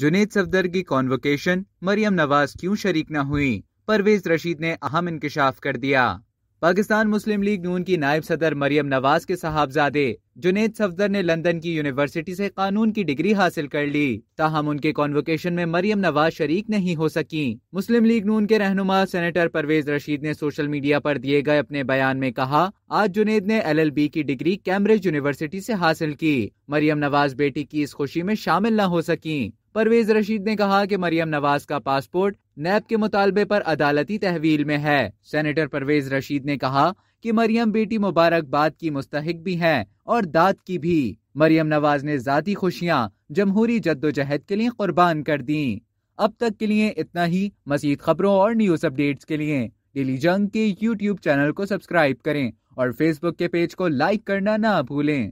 जुनेद सफदर की कॉन्वोकेशन मरियम नवाज क्यों शरीक न हुई परवेज रशीद ने अहम इंकशाफ कर दिया पाकिस्तान मुस्लिम लीग नून की नायब सदर मरियम नवाज के साहबजादे जुनेद सफदर ने लंदन की यूनिवर्सिटी से कानून की डिग्री हासिल कर ली ताहम उनके कॉन्वोकेशन में मरियम नवाज शरीक नहीं हो सकी मुस्लिम लीग नून के रहनुमा सेनेटर परवेज रशीद ने सोशल मीडिया पर दिए गए अपने बयान में कहा आज जुनेद ने एलएलबी की डिग्री कैम्ब्रिज यूनिवर्सिटी से हासिल की मरियम नवाज बेटी की इस खुशी में शामिल न हो सकी परवेज रशीद ने कहा कि मरियम नवाज का पासपोर्ट नैब के मुतालबे पर अदालती तहवील में है सेनेटर परवेज रशीद ने कहा कि मरियम बेटी मुबारकबाद की मुस्तक भी हैं और दाद की भी मरियम नवाज ने जाती खुशियाँ जमहूरी जद्दोजहद के लिए कुर्बान कर दी अब तक के लिए इतना ही मजीद खबरों और न्यूज अपडेट्स के लिए डेली जंग के यूट्यूब चैनल को सब्सक्राइब करें और फेसबुक के पेज को लाइक करना ना भूलें